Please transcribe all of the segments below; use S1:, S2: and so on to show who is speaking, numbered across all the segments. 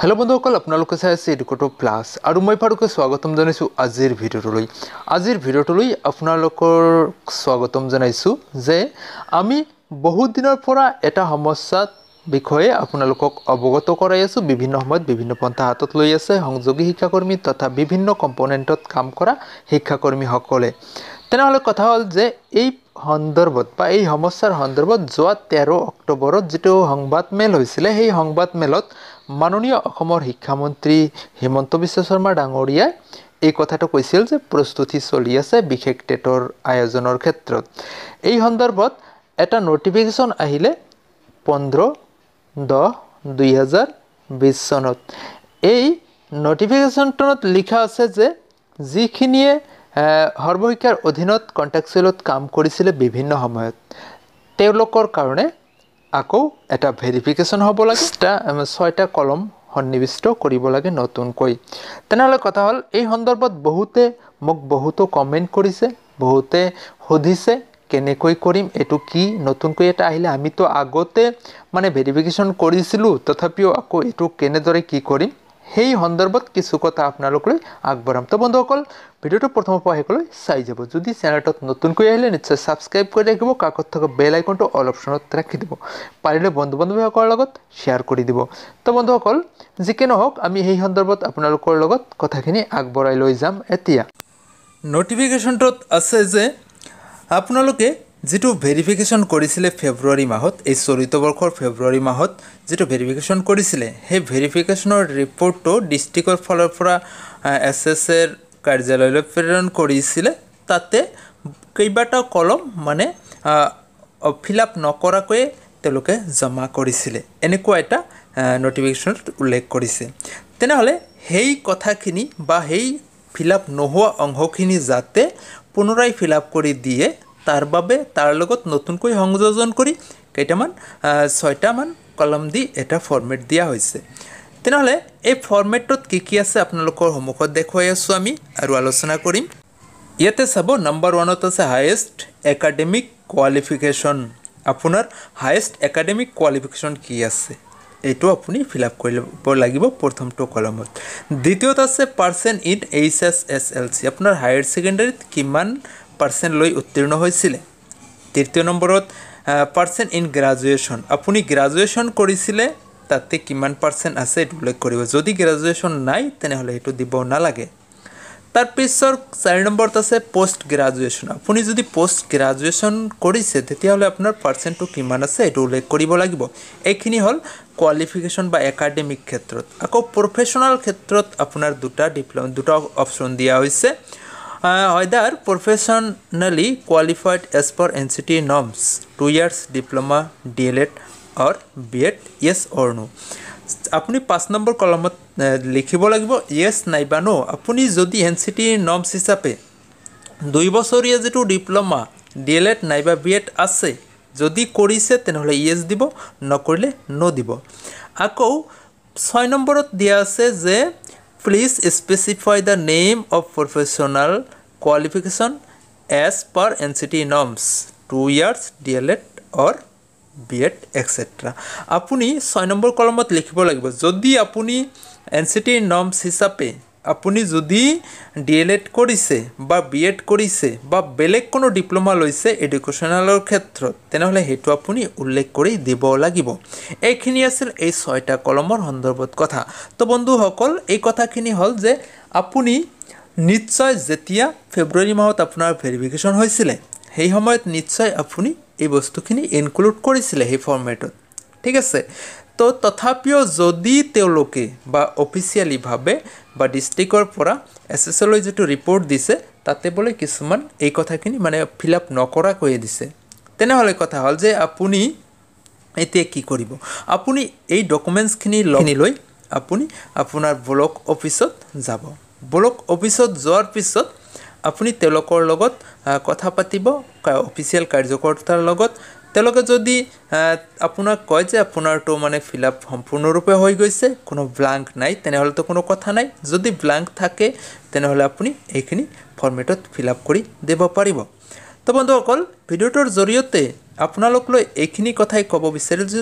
S1: Hello' বন্ধুসকল আপোনালোকে চাই আছে এডুকেটো প্লাছ আৰু মই ফাৰুকে স্বাগতম জনাইছোঁ আজিৰ ভিডিঅ'টোলৈ আজিৰ ভিডিঅ'টোলৈ আপোনালোকৰ স্বাগতম জনাইছোঁ যে আমি বহুত দিনৰ পৰা এটা সমস্যাত বিষয়ে আপোনালোকক অৱগত কৰাই আছোঁ বিভিন্ন সময়ত বিভিন্ন পন্থা হাতত লৈ আছে সংযোগী শিক্ষাকৰ্মী তথা বিভিন্ন কম্পনেণ্টত কাম কৰা শিক্ষাকৰ্মীসকলে তেনেহ'লে কথা হ'ল যে এই সন্দৰ্ভত বা এই সমস্যাৰ সন্দৰ্ভত যোৱা তেৰ অক্টোবৰত যিটো সংবাদ হৈছিলে সেই সংবাদ মেলত মাননীয় অসমৰ শিক্ষামন্ত্ৰী হিমন্ত বিশ্ব শৰ্মা ডাঙৰীয়াই এই কথাটো কৈছিল যে প্ৰস্তুতি চলি আছে বিশেষ টেটৰ আয়োজনৰ ক্ষেত্ৰত এই সন্দৰ্ভত এটা নটিফিকেশ্যন আহিলে পোন্ধৰ দহ দুই হাজাৰ বিছ চনত এই ন'টিফিকেশ্যনটোত লিখা আছে যে যিখিনিয়ে সৰ্বশিক্ষাৰ অধীনত কণ্টেক্সুৱেলত কাম কৰিছিলে বিভিন্ন সময়ত তেওঁলোকৰ কাৰণে আকৌ এটা ভেৰিফিকেশ্যন হ'ব লাগে এটা um, ছয়টা কলম সন্নিৱিষ্ট কৰিব লাগে নতুনকৈ তেনেহ'লে কথা হ'ল এই সন্দৰ্ভত বহুতে মোক বহুতো কমেণ্ট কৰিছে বহুতে সুধিছে কেনেকৈ কৰিম এইটো কি নতুনকৈ এটা আহিলে আমিতো আগতে মানে ভেৰিফিকেশ্যন কৰিছিলোঁ তথাপিও আকৌ এইটো কেনেদৰে কি কৰিম সেই সন্দৰ্ভত কিছু কথা আপোনালোকলৈ আগবঢ়াম তো বন্ধুসকল ভিডিঅ'টো প্ৰথমৰ পৰা শেষলৈ চাই যাব যদি চেনেলটোত নতুনকৈ আহিলে নিশ্চয় ছাবস্ক্ৰাইব কৰি ৰাখিব কাকত থকা বেল আইকনটো অল অপশ্যনত ৰাখি দিব পাৰিলে বন্ধু বান্ধৱীসকলৰ লগত শ্বেয়াৰ কৰি দিব তো বন্ধুসকল যিকে নহওক আমি সেই সন্দৰ্ভত আপোনালোকৰ লগত কথাখিনি আগবঢ়াই লৈ যাম এতিয়া নটিফিকেশ্যনটোত আছে যে আপোনালোকে যিটো ভেৰিফিকেশ্যন কৰিছিলে ফেব্ৰুৱাৰী মাহত এই চলিত বৰ্ষৰ ফেব্ৰুৱাৰী মাহত যিটো ভেৰিফিকেশ্যন কৰিছিলে সেই ভেৰিফিকেশ্যনৰ ৰিপৰ্টটো ডিষ্ট্ৰিক্টৰ ফালৰ পৰা এছ এছ এৰ কাৰ্যালয়লৈ প্ৰেৰণ কৰিছিলে তাতে কেইবাটাও কলম মানে ফিল আপ নকৰাকৈয়ে তেওঁলোকে জমা কৰিছিলে এনেকুৱা এটা ন'টিফিকেশ্যনত উল্লেখ কৰিছে তেনেহ'লে সেই কথাখিনি বা সেই ফিল আপ নোহোৱা অংশখিনি যাতে পুনৰাই ফিল আপ কৰি দিয়ে তাৰ বাবে তাৰ লগত নতুনকৈ সংযোজন কৰি কেইটামান ছয়টামান কলম দি এটা ফৰ্মেট দিয়া হৈছে তেনেহ'লে এই ফৰ্মেটটোত কি কি আছে আপোনালোকৰ সন্মুখত দেখুৱাই আছোঁ আমি আৰু আলোচনা কৰিম ইয়াতে চাব নাম্বাৰ ওৱানত আছে হায়েষ্ট একাডেমিক কোৱালিফিকেশ্যন আপোনাৰ হায়েষ্ট একাডেমিক কোৱালিফিকেশ্যন কি আছে এইটো আপুনি ফিল আপ কৰিব লাগিব প্ৰথমটো কলমত দ্বিতীয়ত আছে percent in H S S L C আপোনাৰ হায়াৰ ছেকেণ্ডেৰীত কিমান পাৰ্চেণ্ট লৈ উত্তীৰ্ণ হৈছিলে তৃতীয় নম্বৰত পাৰ্চেণ্ট ইন গ্ৰেজুৱেশ্যন আপুনি গ্ৰেজুৱেশ্যন কৰিছিলে তাতে কিমান পাৰ্চেণ্ট আছে এইটো উল্লেখ কৰিব যদি গ্ৰেজুৱেশ্যন নাই তেনেহ'লে সেইটো দিব নালাগে তাৰপিছৰ চাৰি নম্বৰত আছে পষ্ট গ্ৰেজুৱেশ্যন আপুনি যদি পষ্ট গ্ৰেজুৱেশ্যন কৰিছে তেতিয়াহ'লে আপোনাৰ পাৰ্চেণ্টটো কিমান আছে এইটো উল্লেখ কৰিব লাগিব এইখিনি হ'ল কোৱালিফিকেশ্যন বা একাডেমিক ক্ষেত্ৰত আকৌ প্ৰফেশ্যনেল ক্ষেত্ৰত আপোনাৰ দুটা ডিপ্ল দুটা অপশ্যন দিয়া হৈছে either professionally qualified as per NCT norms, 2 years diploma, DLED or BEd, yes or no. আপুনি পাঁচ নম্বৰ কলমত লিখিব লাগিব য়েছ নাইবা ন' আপুনি যদি এন চি টিৰ নৰ্মছ হিচাপে দুই বছৰীয়া যিটো ডিপ্ল'মা ডি এল এড নাইবা বি এড আছে যদি কৰিছে তেনেহ'লে য়েছ দিব নকৰিলে ন' দিব আকৌ ছয় নম্বৰত দিয়া আছে যে please specify the name of professional qualification as per NCT norms 2 years DLET or BET etc apuni 6 number column likhibo lagibo jodi apuni NCT norms hisape আপুনি যদি ডি এল এড কৰিছে বা বি এড কৰিছে বা বেলেগ কোনো diploma লৈছে এডুকেশ্যনেলৰ ক্ষেত্ৰত তেনেহ'লে সেইটো আপুনি উল্লেখ কৰি দিব লাগিব এইখিনি আছিল এই ছয়টা কলমৰ সন্দৰ্ভত কথা তো বন্ধুসকল এই কথাখিনি হ'ল যে আপুনি নিশ্চয় যেতিয়া ফেব্ৰুৱাৰী মাহত আপোনাৰ ভেৰিফিকেশ্যন হৈছিলে সেই সময়ত নিশ্চয় আপুনি এই বস্তুখিনি ইনক্লুড কৰিছিলে সেই ফৰ্মেটত ঠিক আছে তো তথাপিও যদি তেওঁলোকে বা অফিচিয়েলিভাৱে বা ডিষ্ট্ৰিক্টৰ পৰা এছ এছ এলৈ যিটো ৰিপৰ্ট দিছে তাতে বোলে কিছুমান এই কথাখিনি মানে ফিল আপ নকৰাকৈয়ে দিছে তেনেহ'লে কথা হ'ল যে আপুনি এতিয়া কি কৰিব আপুনি এই ডকুমেণ্টছখিনি লখিনি লৈ আপুনি আপোনাৰ ব্লক অফিচত যাব ব্লক অফিচত যোৱাৰ পিছত আপুনি তেওঁলোকৰ লগত কথা পাতিব অফিচিয়েল কাৰ্যকৰ্তাৰ লগত তেওঁলোকে যদি আপোনাক কয় যে আপোনাৰতো মানে ফিল আপ সম্পূৰ্ণৰূপে হৈ গৈছে কোনো ব্লাংক নাই তেনেহ'লেতো কোনো কথা নাই যদি ব্লাংক থাকে তেনেহ'লে আপুনি এইখিনি ফৰ্মেটত ফিল আপ কৰি দিব পাৰিব তো বন্ধুসকল ভিডিঅ'টোৰ জৰিয়তে আপোনালোক লৈ এইখিনি কথাই ক'ব যে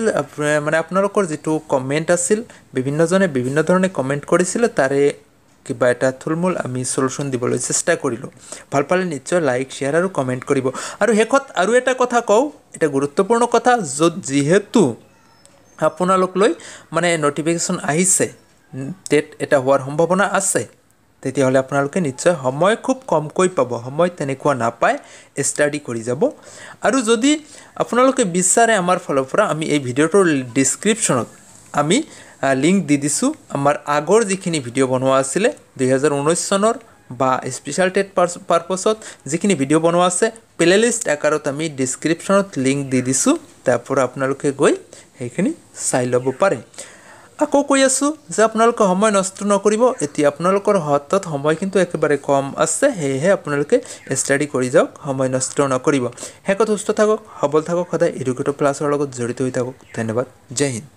S1: মানে আপোনালোকৰ যিটো কমেণ্ট আছিল বিভিন্নজনে বিভিন্ন ধৰণে কমেণ্ট কৰিছিলে তাৰে কিবা এটা থুলমূল আমি চলুশ্যন দিবলৈ চেষ্টা কৰিলোঁ ভাল পালে নিশ্চয় লাইক শ্বেয়াৰ আৰু কমেণ্ট কৰিব আৰু শেষত আৰু এটা কথা কওঁ এটা গুৰুত্বপূৰ্ণ কথা য'ত যিহেতু আপোনালোকলৈ মানে ন'টিফিকেশ্যন আহিছে ডেট এটা হোৱাৰ সম্ভাৱনা আছে তেতিয়াহ'লে আপোনালোকে নিশ্চয় সময় খুব কমকৈ পাব সময় তেনেকুৱা নাপায় ষ্টাডি কৰি যাব আৰু যদি আপোনালোকে বিচাৰে আমাৰ ফালৰ পৰা আমি এই ভিডিঅ'টোৰ ডিছক্ৰিপশ্যনত আমি লিংক দি দিছোঁ আমাৰ আগৰ যিখিনি ভিডিঅ' বনোৱা আছিলে দুহেজাৰ ঊনৈছ চনৰ বা স্পেচিয়েল টেট পাৰ পাৰ্পছত যিখিনি ভিডিঅ' বনোৱা আছে প্লেলিষ্ট আকাৰত আমি ডিছক্ৰিপশ্যনত লিংক দি দিছোঁ তাৰপৰা আপোনালোকে গৈ সেইখিনি চাই ল'ব পাৰে আকৌ কৈ আছোঁ যে আপোনালোকে সময় নষ্ট নকৰিব এতিয়া আপোনালোকৰ হাতত সময় কিন্তু একেবাৰে কম আছে সেয়েহে আপোনালোকে ষ্টাডি কৰি যাওক সময় নষ্ট নকৰিব শেষত সুস্থ থাকক সবল থাকক সদায় এডুকেটৰ প্লাছৰ লগত জড়িত হৈ থাকক ধন্যবাদ জয় হিন্দ